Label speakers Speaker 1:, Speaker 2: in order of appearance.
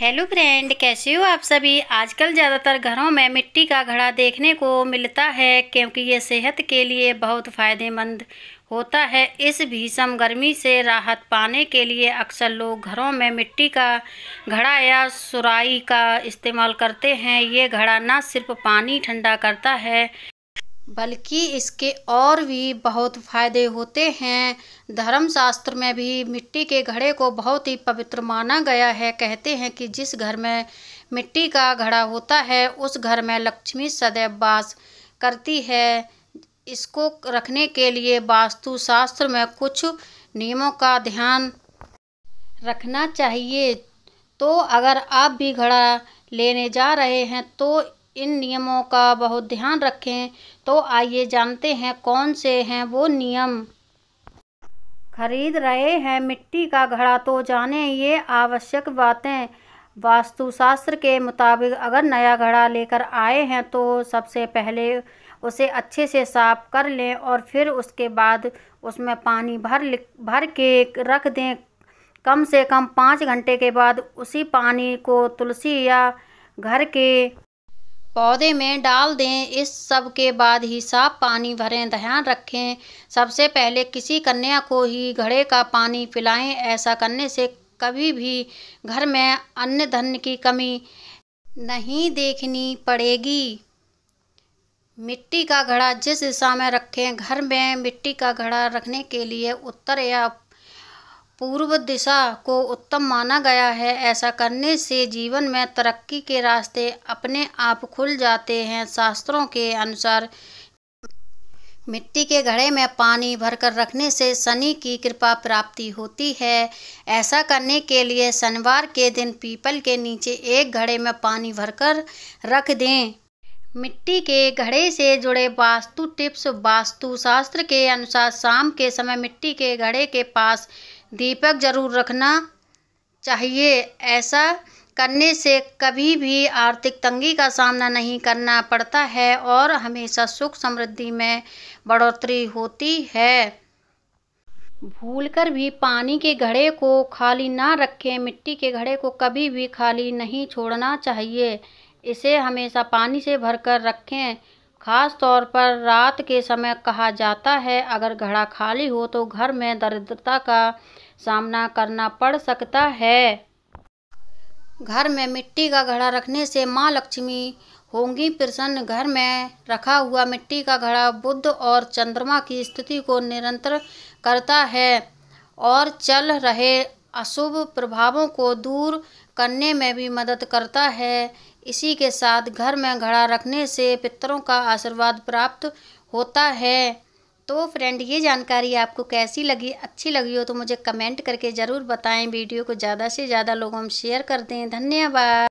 Speaker 1: hello friend कैसे हो आप सभी आजकल ज़्यादातर घरों में मिट्टी का घड़ा देखने को मिलता है क्योंकि ये सेहत के लिए बहुत फ़ायदेमंद होता है इस भीषम गर्मी से राहत पाने के लिए अक्सर लोग घरों में मिट्टी का घड़ा या सुराई का इस्तेमाल करते हैं ये घड़ा ना सिर्फ पानी ठंडा करता है बल्कि इसके और भी बहुत फायदे होते हैं धर्मशास्त्र में भी मिट्टी के घड़े को बहुत ही पवित्र माना गया है कहते हैं कि जिस घर में मिट्टी का घड़ा होता है उस घर में लक्ष्मी सदैव वास करती है इसको रखने के लिए वास्तु शास्त्र में कुछ नियमों का ध्यान रखना चाहिए तो अगर आप भी घड़ा लेने जा रहे हैं तो इन नियमों का बहुत ध्यान रखें तो आइए जानते हैं कौन से हैं वो नियम खरीद रहे हैं मिट्टी का घड़ा तो जाने ये आवश्यक बातें वास्तुशास्त्र के मुताबिक अगर नया घड़ा लेकर आए हैं तो सबसे पहले उसे अच्छे से साफ कर लें और फिर उसके बाद उसमें पानी भर भर के रख दें कम से कम पाँच घंटे के बाद उसी पानी को तुलसी या घर के पौधे में डाल दें इस सब के बाद ही साफ पानी भरें ध्यान रखें सबसे पहले किसी कन्या को ही घड़े का पानी पिलाएं ऐसा करने से कभी भी घर में अन्य धन की कमी नहीं देखनी पड़ेगी मिट्टी का घड़ा जिस दिशा में रखें घर में मिट्टी का घड़ा रखने के लिए उत्तर या पूर्व दिशा को उत्तम माना गया है ऐसा करने से जीवन में तरक्की के रास्ते अपने आप खुल जाते हैं शास्त्रों के अनुसार मिट्टी के घड़े में पानी भरकर रखने से शनि की कृपा प्राप्ति होती है ऐसा करने के लिए शनिवार के दिन पीपल के नीचे एक घड़े में पानी भरकर रख दें मिट्टी के घड़े से जुड़े वास्तु टिप्स वास्तु शास्त्र के अनुसार शाम के समय मिट्टी के घड़े के पास दीपक जरूर रखना चाहिए ऐसा करने से कभी भी आर्थिक तंगी का सामना नहीं करना पड़ता है और हमेशा सुख समृद्धि में बढ़ोतरी होती है भूलकर भी पानी के घड़े को खाली ना रखें मिट्टी के घड़े को कभी भी खाली नहीं छोड़ना चाहिए इसे हमेशा पानी से भरकर रखें खास तौर पर रात के समय कहा जाता है अगर घड़ा खाली हो तो घर में दरिद्रता का सामना करना पड़ सकता है घर में मिट्टी का घड़ा रखने से माँ लक्ष्मी होंगी प्रसन्न घर में रखा हुआ मिट्टी का घड़ा बुद्ध और चंद्रमा की स्थिति को निरंतर करता है और चल रहे अशुभ प्रभावों को दूर करने में भी मदद करता है इसी के साथ घर में घड़ा रखने से पितरों का आशीर्वाद प्राप्त होता है तो फ्रेंड ये जानकारी आपको कैसी लगी अच्छी लगी हो तो मुझे कमेंट करके ज़रूर बताएं वीडियो को ज़्यादा से ज़्यादा लोगों में शेयर कर दें धन्यवाद